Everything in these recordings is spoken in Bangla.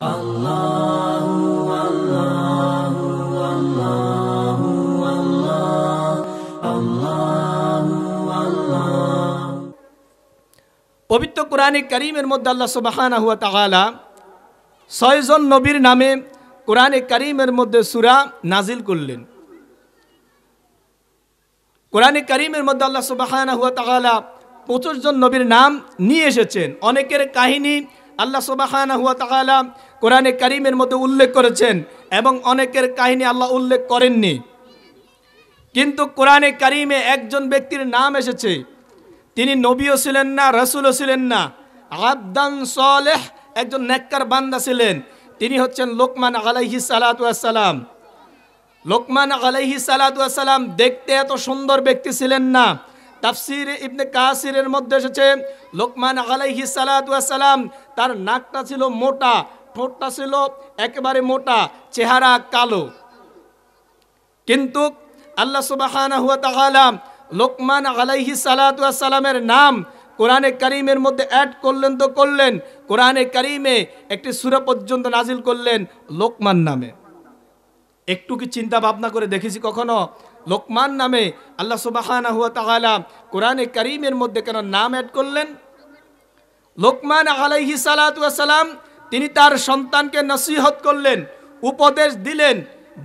পবিত্র কোরআনে করিমের মধ্যে আল্লাহ সুবাহানা হুয়া তালা ছয়জন নবীর নামে কোরআনে করিমের মধ্যে সুরা নাজিল করলেন কোরআনে করিমের মধ্যে আল্লাহ সুবাহানা হুয়া তালা পঁচিশ জন নবীর নাম নিয়ে এসেছেন অনেকের কাহিনী আল্লাহ সুবাহ কোরআনে কারিমের মধ্যে উল্লেখ করেছেন এবং অনেকের কাহিনী আল্লাহ উল্লেখ করেননি কিন্তু কোরআনে কারিমে একজন ব্যক্তির নাম এসেছে তিনি নবীও ছিলেন না রসুলও ছিলেন না আবদান সলেহ একজন নেককার বান্দা ছিলেন তিনি হচ্ছেন লোকমান আলাইহি সালাতাম লোকমান আলাইহি সালাতাম দেখতে এত সুন্দর ব্যক্তি ছিলেন না তাফসির ইবনে কাহাসিরের মধ্যে এসেছে লোকমান আলাইহি সালাম তার নাকটা ছিল মোটা ঠোঁটটা ছিল একেবারে মোটা চেহারা কালো কিন্তু আল্লাহ সুবাহ লোকমান আলাইহি সালাতামের নাম কোরআনে করিমের মধ্যে অ্যাড করলেন তো করলেন কোরআনে করিমে একটি সুরা পর্যন্ত নাজিল করলেন লোকমান নামে একটু কি চিন্তা ভাবনা করে দেখেছি কখনো লোকমান নামে আল্লাহ সুবাহান হুয়া কোরআনে করিমের মধ্যে কেন নাম অ্যাড করলেন লোকমান আলাইহি সালাতাম তিনি তার সন্তানকে নসিহত করলেন উপদেশ দিলেন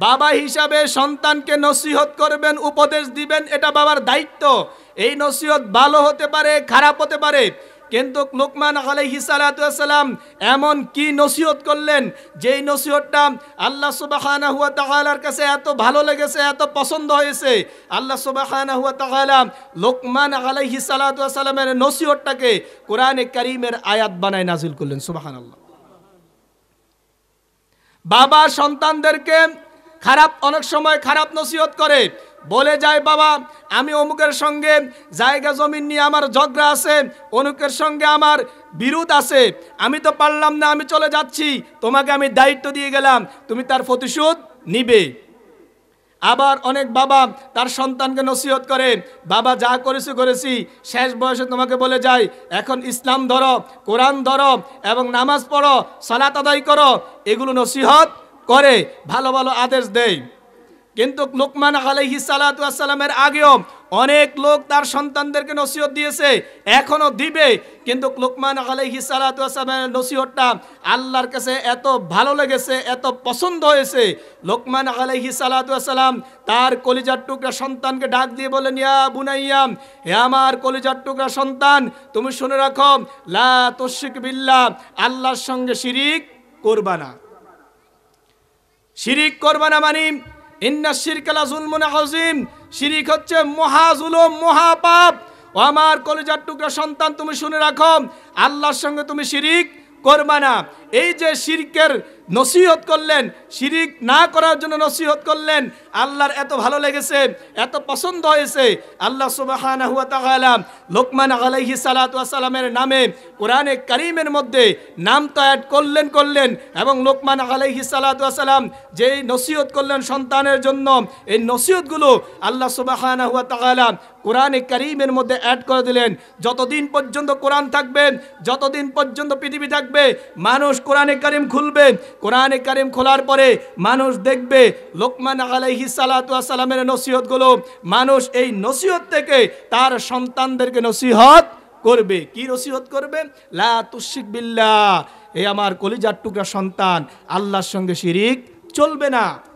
বাবা হিসাবে সন্তানকে নসিহত করবেন উপদেশ দিবেন এটা বাবার দায়িত্ব এই নসিহত ভালো হতে পারে খারাপ হতে পারে কিন্তু লোকমান আলহি সালাতাম এমন কি নসিহত করলেন যেই নসিহতটা আল্লাহ সুবাহ হুয়া তাহালার কাছে এত ভালো লেগেছে এত পছন্দ হয়েছে আল্লাহ সুবাহ হুয়া তাহালা লোকমান আলহি সালাতামের নসিহতটাকে কোরআনে করিমের আয়াত বানায় নাজিল করলেন সুবাহান আল্লাহ বাবা সন্তানদেরকে খারাপ অনেক সময় খারাপ নসিহত করে বলে যায় বাবা আমি অমুকের সঙ্গে জায়গা জমিন নিয়ে আমার ঝগড়া আছে অমুকের সঙ্গে আমার বিরোধ আছে আমি তো পারলাম না আমি চলে যাচ্ছি তোমাকে আমি দায়িত্ব দিয়ে গেলাম তুমি তার প্রতিশোধ নিবে আবার অনেক বাবা তার সন্তানকে নসিহত করে বাবা যা করেছি করেছি শেষ বয়সে তোমাকে বলে যায় এখন ইসলাম ধরো কোরআন ধরো এবং নামাজ পড়ো সালাত আদায় করো এগুলো নসিহত করে ভালো ভালো আদেশ দেয় কিন্তু লোকমান আলহি সালাতামের আগেও অনেক লোক তার সন্তানদেরকে নসিহত দিয়েছে এখনও দিবে কিন্তু লোকমান আলহি সালাতামের নসিহতটা আল্লাহর কাছে এত ভালো লেগেছে এত পছন্দ হয়েছে লোকমান আলহি সালাতাম তার কলিজার টুকরা সন্তানকে ডাক দিয়ে বলেন ইয়া বুনাইয়াম হে আমার কলিজার টুকরা সন্তান তুমি শুনে রাখো লা তসিক বিল্লা আল্লাহর সঙ্গে শিরিক করবা না শিরিক করবা না মানে শিরিক হচ্ছে মহাপাপ আমার সন্তান তুমি শুনে রাখো আল্লাহর সঙ্গে তুমি শিরিক করবা না এই যে শিরকের নসিহত করলেন শিরিক না করার জন্য নসিহত করলেন আল্লাহর এত ভালো লেগেছে এত পছন্দ হয়েছে আল্লাহ সুবাহাম লোকমান আলহি সালাতামের নামে কোরআনে কারিমের মধ্যে নাম তো অ্যাড করলেন করলেন এবং লোকমান আলহি সালাতাম যেই নসিহত করলেন সন্তানের জন্য এই নসিহতগুলো আল্লাহ সুবাহান হুয়া তালাম কোরআনে করিমের মধ্যে অ্যাড করে দিলেন যতদিন পর্যন্ত কোরআন থাকবে যতদিন পর্যন্ত পৃথিবী থাকবে মানুষ কোরআনে করিম খুলবে কোরআনে করিম খোলার পরে মানুষ দেখবে লোকমান আলাইহি সালাতামের নসিহতগুলো মানুষ এই নসিহত থেকে তার সন্তানদেরকে নসিহত করবে কি নসিহত করবে লা তুশিক বিল্লাহ এই আমার কলিজার টুকরা সন্তান আল্লাহর সঙ্গে শিরিক চলবে না